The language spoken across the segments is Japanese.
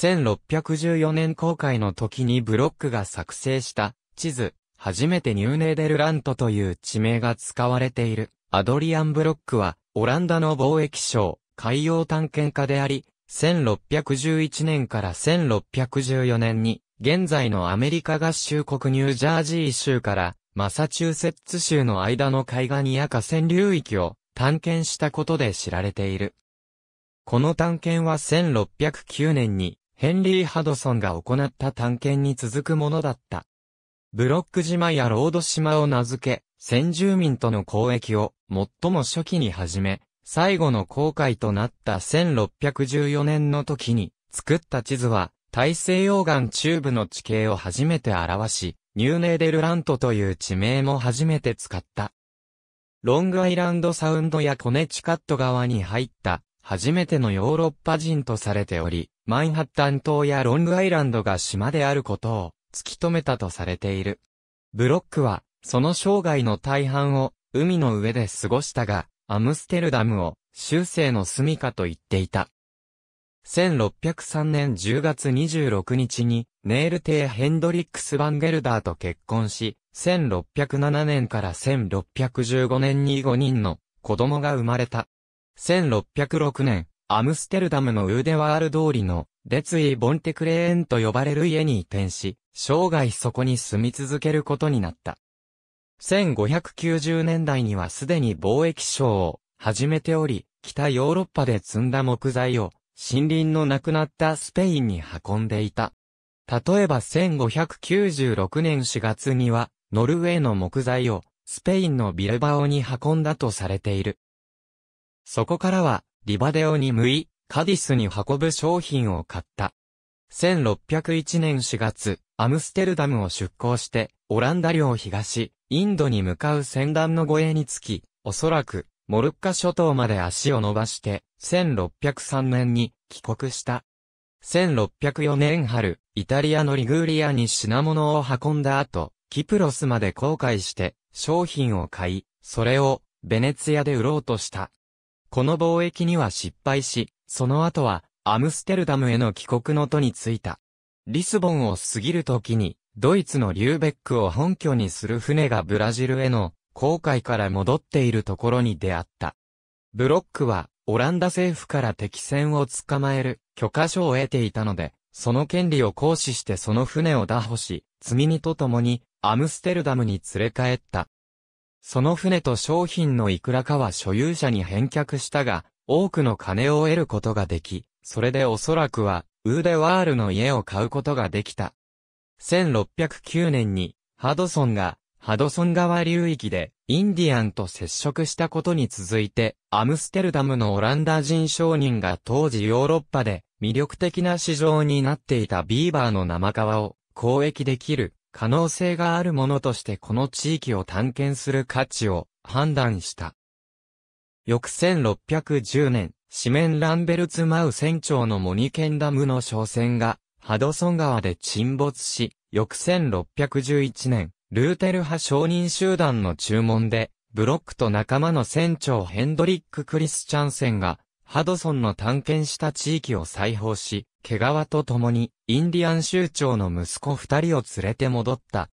1614年公開の時にブロックが作成した地図、初めてニューネーデルラントという地名が使われている。アドリアン・ブロックは、オランダの貿易商、海洋探検家であり、1611年から1614年に、現在のアメリカ合衆国ニュージャージー州から、マサチューセッツ州の間の海岸や河川流域を探検したことで知られている。この探検は1609年にヘンリー・ハドソンが行った探検に続くものだった。ブロック島やロード島を名付け、先住民との交易を最も初期に始め、最後の航海となった1614年の時に作った地図は大西洋岸中部の地形を初めて表し、ニューネーデルラントという地名も初めて使った。ロングアイランドサウンドやコネチカット側に入った初めてのヨーロッパ人とされており、マインハッタン島やロングアイランドが島であることを突き止めたとされている。ブロックは、その生涯の大半を海の上で過ごしたが、アムステルダムを終生の住処と言っていた。1603年10月26日に、ネールテイ・ヘンドリックス・ヴァンゲルダーと結婚し、1607年から1615年に5人の子供が生まれた。1606年、アムステルダムのウーデワール通りの、デツイ・ボンテクレーンと呼ばれる家に移転し、生涯そこに住み続けることになった。1590年代にはすでに貿易商を始めており、北ヨーロッパで積んだ木材を森林のなくなったスペインに運んでいた。例えば1596年4月にはノルウェーの木材をスペインのビルバオに運んだとされている。そこからはリバデオに向い、カディスに運ぶ商品を買った。1601年4月、アムステルダムを出港して、オランダ領東、インドに向かう船団の護衛につき、おそらく、モルッカ諸島まで足を伸ばして、1603年に帰国した。1604年春、イタリアのリグーリアに品物を運んだ後、キプロスまで航海して、商品を買い、それを、ベネツィアで売ろうとした。この貿易には失敗し、その後はアムステルダムへの帰国の途についた。リスボンを過ぎる時に、ドイツのリューベックを本拠にする船がブラジルへの航海から戻っているところに出会った。ブロックは、オランダ政府から敵船を捕まえる許可書を得ていたので、その権利を行使してその船を打破し、積み荷と共にアムステルダムに連れ帰った。その船と商品のいくらかは所有者に返却したが、多くの金を得ることができ、それでおそらくは、ウーデワールの家を買うことができた。1609年に、ハドソンが、ハドソン川流域で、インディアンと接触したことに続いて、アムステルダムのオランダ人商人が当時ヨーロッパで、魅力的な市場になっていたビーバーの生皮を、交易できる可能性があるものとしてこの地域を探検する価値を判断した。翌1610年、四面ランベルツマウ船長のモニケンダムの商船が、ハドソン川で沈没し、翌1611年、ルーテル派商人集団の注文で、ブロックと仲間の船長ヘンドリック・クリスチャンセンが、ハドソンの探検した地域を再訪し、毛皮と共にインディアン州長の息子二人を連れて戻った。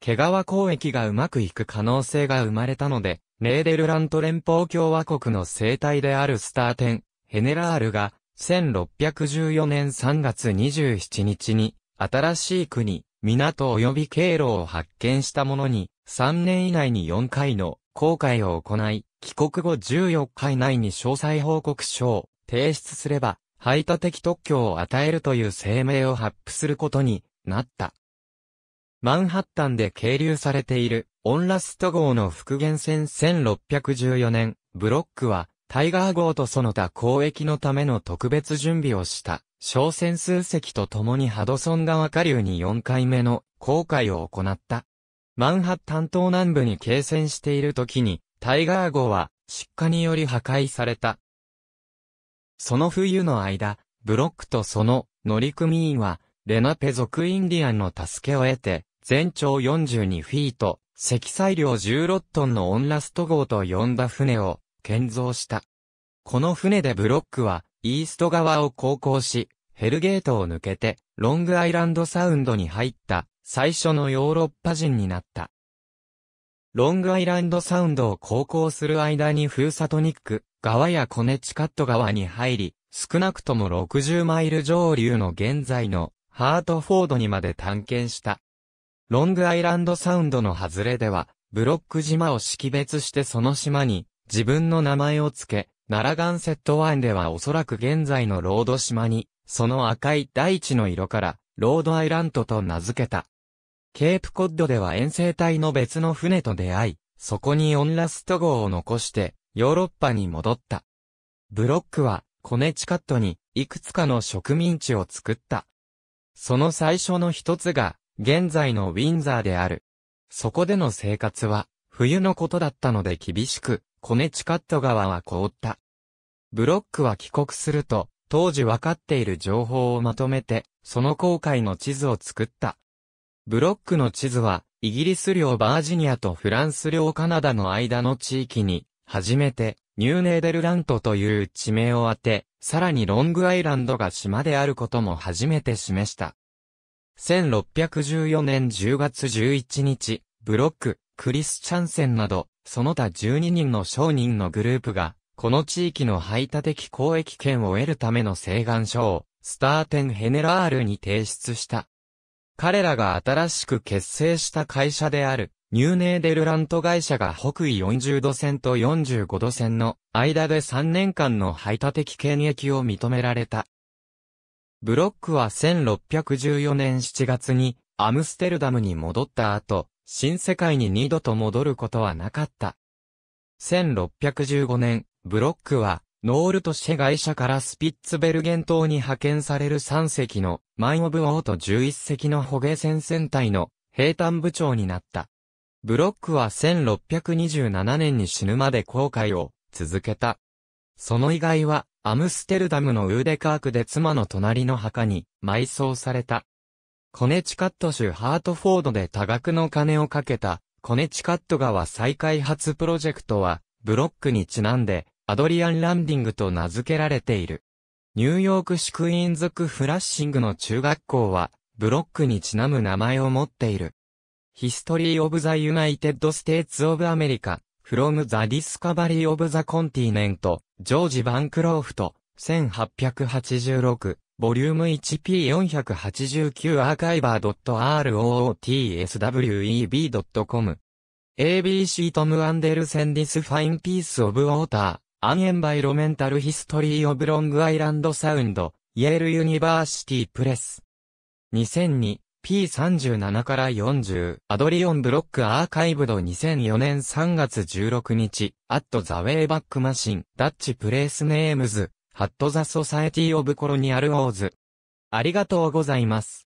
毛皮交易がうまくいく可能性が生まれたので、ネーデルラント連邦共和国の生態であるスターテン、ヘネラールが、1614年3月27日に、新しい国、港及び経路を発見したものに、3年以内に4回の公開を行い、帰国後14日以内に詳細報告書を提出すれば、排他的特許を与えるという声明を発布することになった。マンハッタンで経流されているオンラスト号の復元船1614年、ブロックはタイガー号とその他交易のための特別準備をした小船数隻と共にハドソン川下流に4回目の航海を行った。マンハッタン島南部に継戦している時に、タイガー号は、失火により破壊された。その冬の間、ブロックとその乗組員は、レナペ族インディアンの助けを得て、全長42フィート、積載量16トンのオンラスト号と呼んだ船を建造した。この船でブロックは、イースト側を航行し、ヘルゲートを抜けて、ロングアイランドサウンドに入った最初のヨーロッパ人になった。ロングアイランドサウンドを航行する間にフーサトニック川やコネチカット川に入り、少なくとも60マイル上流の現在のハートフォードにまで探検した。ロングアイランドサウンドの外れでは、ブロック島を識別してその島に自分の名前を付け、ナラガンセット湾ではおそらく現在のロード島に、その赤い大地の色から、ロードアイランドと名付けた。ケープコッドでは遠征隊の別の船と出会い、そこにオンラスト号を残して、ヨーロッパに戻った。ブロックは、コネチカットに、いくつかの植民地を作った。その最初の一つが、現在のウィンザーである。そこでの生活は、冬のことだったので厳しく、コネチカット川は凍った。ブロックは帰国すると、当時分かっている情報をまとめて、その航海の地図を作った。ブロックの地図は、イギリス領バージニアとフランス領カナダの間の地域に、初めて、ニューネーデルラントという地名を当て、さらにロングアイランドが島であることも初めて示した。1614年10月11日、ブロック、クリスチャンセンなど、その他12人の商人のグループが、この地域の排他的交易権を得るための請願書を、スターテン・ヘネラールに提出した。彼らが新しく結成した会社である、ニューネーデルラント会社が北緯40度線と45度線の間で3年間の排他的権益を認められた。ブロックは1614年7月にアムステルダムに戻った後、新世界に二度と戻ることはなかった。1615年、ブロックはノールとシェ会社からスピッツベルゲン島に派遣される3隻のマイオブオート11隻の捕鯨船船隊の兵隊部長になった。ブロックは1627年に死ぬまで航海を続けた。その以外はアムステルダムのウーデカークで妻の隣の墓に埋葬された。コネチカット州ハートフォードで多額の金をかけたコネチカット川再開発プロジェクトはブロックにちなんでアドリアン・ランディングと名付けられている。ニューヨーク市クインズフラッシングの中学校は、ブロックにちなむ名前を持っている。ヒストリー・オブ・ザ・ユナイテッド・ステーツ・オブ・アメリカ、フロム・ザ・ディスカバリー・オブ・ザ・コンティネント、ジョージ・バンクローフト、1886、ボリューム 1P489 アーカイバー .rootsweb.com ABC トム・アンデルセン・ディス・ファイン・ピース・オブ・ウォーターアンエンバイロメンタルヒストリーオブロングアイランドサウンド、イェールユニバーシティプレス。2002、P37 から40、アドリオンブロックアーカイブド2004年3月16日、アットザウェイバックマシン、ダッチプレイスネームズ、ハットザソサエティオブコロニアルオーズ。ありがとうございます。